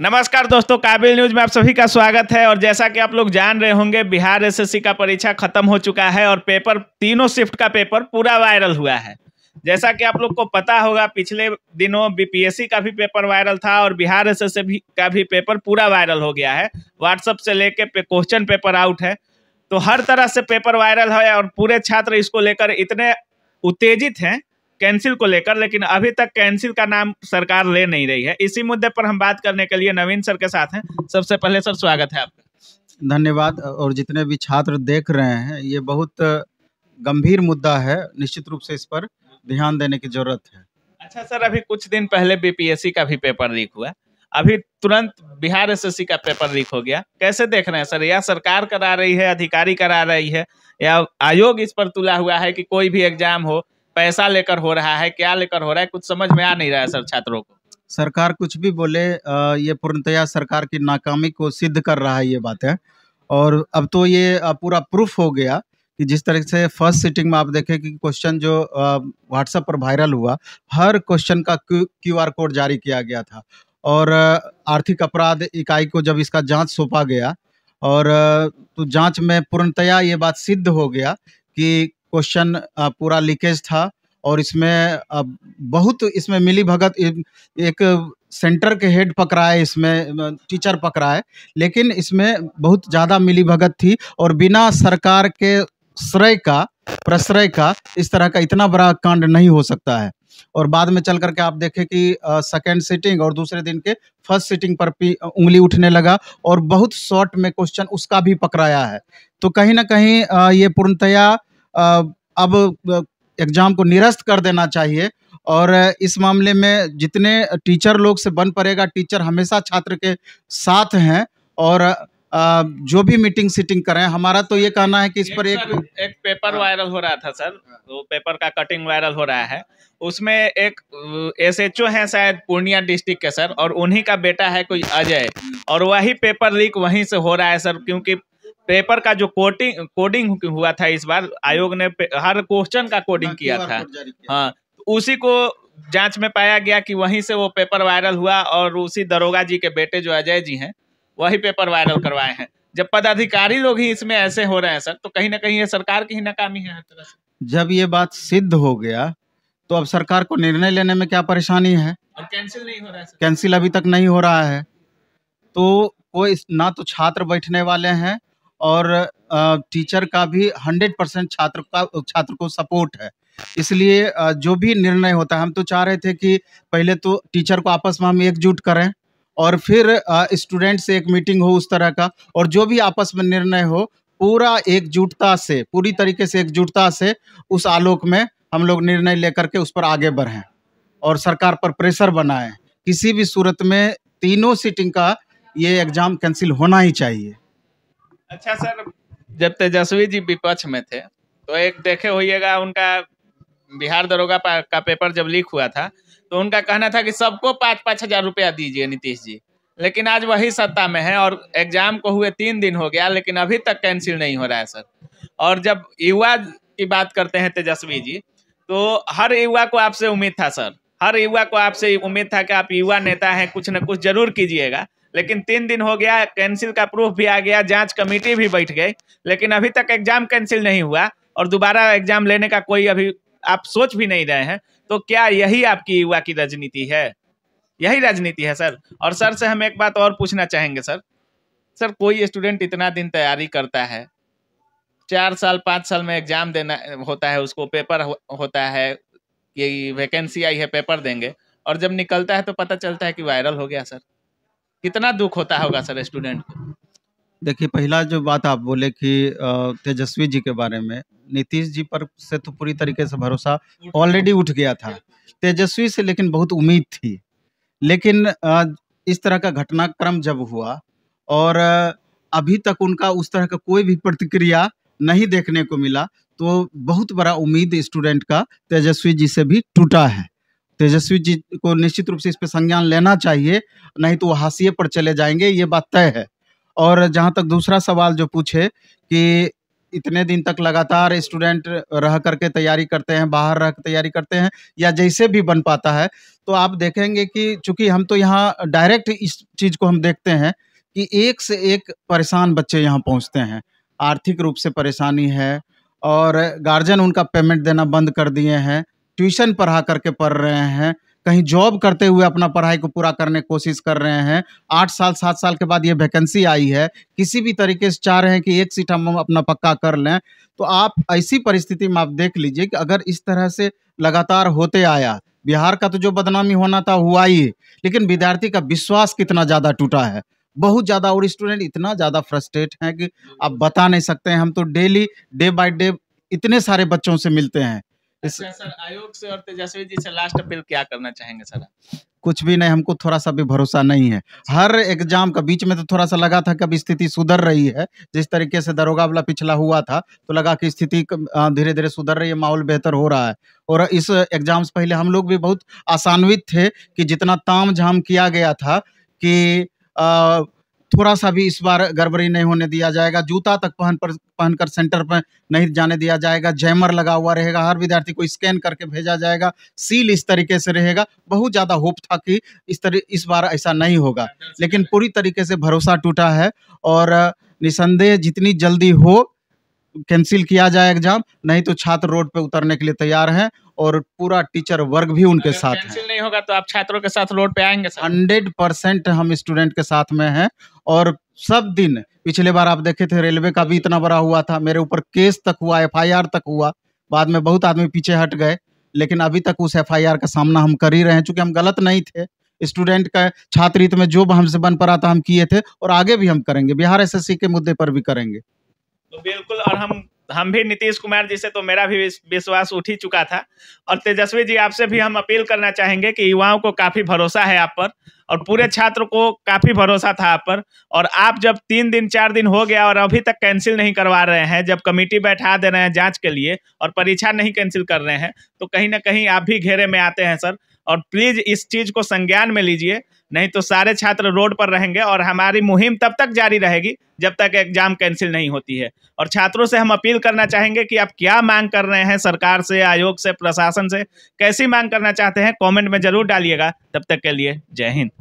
नमस्कार दोस्तों काबिल न्यूज में आप सभी का स्वागत है और जैसा कि आप लोग जान रहे होंगे बिहार एसएससी का परीक्षा खत्म हो चुका है और पेपर तीनों शिफ्ट का पेपर पूरा वायरल हुआ है जैसा कि आप लोग को पता होगा पिछले दिनों बीपीएससी का भी पेपर वायरल था और बिहार एस एस का भी पेपर पूरा वायरल हो गया है व्हाट्सअप से लेके पे, क्वेश्चन पेपर आउट है तो हर तरह से पेपर वायरल है और पूरे छात्र इसको लेकर इतने उत्तेजित हैं कैंसिल को लेकर लेकिन अभी तक कैंसिल का नाम सरकार ले नहीं रही है इसी मुद्दे पर हम बात करने के लिए नवीन सर के साथ हैं सबसे पहले सर स्वागत है आपका धन्यवाद और जितने भी छात्र देख रहे हैं ये बहुत गंभीर मुद्दा है निश्चित रूप से इस पर ध्यान देने की जरूरत है अच्छा सर अभी कुछ दिन पहले बीपीएससी का भी पेपर लीक हुआ अभी तुरंत बिहार एसएससी का पेपर लीक हो गया कैसे देख रहे हैं सर या सरकार करा रही है अधिकारी करा रही है या आयोग इस पर तुला हुआ है कि कोई भी एग्जाम हो पैसा लेकर हो रहा है क्या लेकर हो रहा है कुछ समझ में आ नहीं रहा है सर छात्रों को सरकार कुछ भी बोले ये पूर्णतया सरकार की नाकामी को सिद्ध कर रहा है ये बात है और अब तो ये पूरा प्रूफ हो गया कि जिस तरह से फर्स्ट सिटिंग में आप देखें कि क्वेश्चन जो व्हाट्सएप पर वायरल हुआ हर क्वेश्चन का क्यू आर कोड जारी किया गया था और आर्थिक अपराध इकाई को जब इसका जांच सौंपा गया और तो जांच में पूर्णतया ये बात सिद्ध हो गया कि क्वेश्चन पूरा लीकेज था और इसमें बहुत इसमें मिली भगत एक सेंटर के हेड पकड़ाए इसमें टीचर पकड़ाए लेकिन इसमें बहुत ज़्यादा मिली भगत थी और बिना सरकार के श्रय का प्रश्रय का इस तरह का इतना बड़ा कांड नहीं हो सकता है और बाद में चल करके आप देखें कि सेकेंड सीटिंग और दूसरे दिन के फर्स्ट सीटिंग पर भी उंगली उठने लगा और बहुत शॉर्ट में क्वेश्चन उसका भी पकड़ाया है तो कहीं ना कहीं आ, ये पूर्णतया अब एग्ज़ाम को निरस्त कर देना चाहिए और इस मामले में जितने टीचर लोग से बन पड़ेगा टीचर हमेशा छात्र के साथ हैं और जो भी मीटिंग सीटिंग करें हमारा तो ये कहना है कि इस पर एक एक पेपर हाँ। वायरल हो रहा था सर हाँ। वो तो पेपर का कटिंग वायरल हो रहा है उसमें एक एस एच ओ है शायद पूर्णिया डिस्ट्रिक्ट के सर और उन्हीं का बेटा है कोई अजय हम्म। और वही पेपर लीक वहीं से हो रहा है सर क्योंकि पेपर का जो कोटिंग कोडिंग हुआ था इस बार आयोग ने हर क्वेश्चन का कोडिंग हाँ, किया था हाँ तो उसी को जांच में पाया गया कि वहीं से वो पेपर वायरल हुआ और उसी दरोगा जी के बेटे जो अजय जी हैं वही पेपर वायरल करवाए हैं जब पदाधिकारी लोग ही इसमें ऐसे हो रहे हैं सर तो कहीं ना कहीं ये सरकार की ही नाकामी है जब ये बात सिद्ध हो गया तो अब सरकार को निर्णय लेने में क्या परेशानी है और कैंसिल नहीं हो रहा है कैंसिल अभी तक नहीं हो रहा है तो कोई ना तो छात्र बैठने वाले हैं और टीचर का भी हंड्रेड परसेंट छात्र का छात्र को सपोर्ट है इसलिए जो भी निर्णय होता है हम तो चाह रहे थे कि पहले तो टीचर को आपस में हम एकजुट करें और फिर स्टूडेंट से एक मीटिंग हो उस तरह का और जो भी आपस में निर्णय हो पूरा एकजुटता से पूरी तरीके से एकजुटता से उस आलोक में हम लोग निर्णय लेकर के उस पर आगे बढ़ें और सरकार पर प्रेशर बनाएं किसी भी सूरत में तीनों सीटिंग का ये एग्ज़ाम कैंसिल होना ही चाहिए अच्छा सर जब तेजस्वी जी विपक्ष में थे तो एक देखे होइएगा उनका बिहार दरोगा का पेपर जब लीक हुआ था तो उनका कहना था कि सबको पाँच पाँच हजार रुपया दीजिए नीतीश जी लेकिन आज वही सत्ता में है और एग्जाम को हुए तीन दिन हो गया लेकिन अभी तक कैंसिल नहीं हो रहा है सर और जब युवा की बात करते हैं तेजस्वी जी तो हर युवा को आपसे उम्मीद था सर हर युवा को आपसे उम्मीद था कि आप युवा नेता हैं कुछ ना कुछ जरूर कीजिएगा लेकिन तीन दिन हो गया कैंसिल का प्रूफ भी आ गया जांच कमेटी भी बैठ गई लेकिन अभी तक एग्जाम कैंसिल नहीं हुआ और दोबारा एग्जाम लेने का कोई अभी आप सोच भी नहीं रहे हैं तो क्या यही आपकी युवा की राजनीति है यही राजनीति है सर और सर से हम एक बात और पूछना चाहेंगे सर सर कोई स्टूडेंट इतना दिन तैयारी करता है चार साल पाँच साल में एग्जाम देना होता है उसको पेपर हो, होता है ये वैकेंसी आई है पेपर देंगे और जब निकलता है तो पता चलता है कि वायरल हो गया सर कितना दुख होता होगा सर स्टूडेंट को देखिए पहला जो बात आप बोले कि तेजस्वी जी के बारे में नीतीश जी पर से तो पूरी तरीके से भरोसा ऑलरेडी उठ गया था तेजस्वी से लेकिन बहुत उम्मीद थी लेकिन इस तरह का घटनाक्रम जब हुआ और अभी तक उनका उस तरह का कोई भी प्रतिक्रिया नहीं देखने को मिला तो बहुत बड़ा उम्मीद स्टूडेंट का तेजस्वी जी से भी टूटा है तेजस्वी जी को निश्चित रूप से इस पर संज्ञान लेना चाहिए नहीं तो वो हाशिए पर चले जाएंगे ये बात तय है और जहाँ तक दूसरा सवाल जो पूछे कि इतने दिन तक लगातार स्टूडेंट रह करके तैयारी करते हैं बाहर रह कर तैयारी करते हैं या जैसे भी बन पाता है तो आप देखेंगे कि चूंकि हम तो यहाँ डायरेक्ट इस चीज़ को हम देखते हैं कि एक से एक परेशान बच्चे यहाँ पहुँचते हैं आर्थिक रूप से परेशानी है और गार्जियन उनका पेमेंट देना बंद कर दिए हैं ट्यूशन पढ़ा करके पढ़ रहे हैं कहीं जॉब करते हुए अपना पढ़ाई को पूरा करने की कोशिश कर रहे हैं आठ साल सात साल के बाद ये वैकेंसी आई है किसी भी तरीके से चाह रहे हैं कि एक सीट हम अपना पक्का कर लें तो आप ऐसी परिस्थिति में आप देख लीजिए कि अगर इस तरह से लगातार होते आया बिहार का तो जो बदनामी होना था हुआ ही लेकिन विद्यार्थी का विश्वास कितना ज़्यादा टूटा है बहुत ज़्यादा और स्टूडेंट इतना ज़्यादा फ्रस्ट्रेट हैं कि आप बता नहीं सकते हैं हम तो डेली डे बाई डे इतने सारे बच्चों से मिलते हैं अच्छा, सर आयोग से और तेजस्वी जी से लास्ट अपील क्या करना चाहेंगे सर कुछ भी नहीं हमको थोड़ा सा भी भरोसा नहीं है हर एग्जाम का बीच में तो थोड़ा सा लगा था कि अब स्थिति सुधर रही है जिस तरीके से दरोगा वाला पिछला हुआ था तो लगा कि स्थिति धीरे धीरे सुधर रही है माहौल बेहतर हो रहा है और इस एग्जाम से पहले हम लोग भी बहुत आसान्वित थे कि जितना ताम झाम किया गया था कि थोड़ा सा भी इस बार गड़बड़ी नहीं होने दिया जाएगा जूता तक पहन पर पहन कर सेंटर पर नहीं जाने दिया जाएगा जैमर लगा हुआ रहेगा हर विद्यार्थी को स्कैन करके भेजा जाएगा सील इस तरीके से रहेगा बहुत ज़्यादा होप था कि इस तरह इस बार ऐसा नहीं होगा लेकिन पूरी तरीके से भरोसा टूटा है और निसंदेह जितनी जल्दी हो कैंसिल किया जाए एग्जाम नहीं तो छात्र रोड पर उतरने के लिए तैयार हैं और पूरा टीचर वर्ग भी उनके साथ है नहीं होगा तो आप छात्रों के साथ रोड पे आएंगे हंड्रेड परसेंट हम स्टूडेंट के साथ में हैं और सब दिन पिछले बार आप देखे थे रेलवे का भी इतना बड़ा हुआ था मेरे ऊपर केस तक हुआ एफ तक हुआ बाद में बहुत आदमी पीछे हट गए लेकिन अभी तक उस एफ का सामना हम कर ही रहे हैं चूंकि हम गलत नहीं थे स्टूडेंट का छात्रहित में जो हमसे बन पड़ा था हम किए थे और आगे भी हम करेंगे बिहार एसएससी के मुद्दे पर भी करेंगे तो बिल्कुल और हम हम भी नीतीश कुमार जी से तो मेरा भी विश्वास उठ ही चुका था और तेजस्वी जी आपसे भी हम अपील करना चाहेंगे कि युवाओं को काफ़ी भरोसा है आप पर और पूरे छात्र को काफ़ी भरोसा था आप पर और आप जब तीन दिन चार दिन हो गया और अभी तक कैंसिल नहीं करवा रहे हैं जब कमेटी बैठा दे रहे हैं जाँच के लिए और परीक्षा नहीं कैंसिल कर रहे हैं तो कहीं ना कहीं आप भी घेरे में आते हैं सर और प्लीज़ इस चीज़ को संज्ञान में लीजिए नहीं तो सारे छात्र रोड पर रहेंगे और हमारी मुहिम तब तक जारी रहेगी जब तक एग्जाम कैंसिल नहीं होती है और छात्रों से हम अपील करना चाहेंगे कि आप क्या मांग कर रहे हैं सरकार से आयोग से प्रशासन से कैसी मांग करना चाहते हैं कमेंट में जरूर डालिएगा तब तक के लिए जय हिंद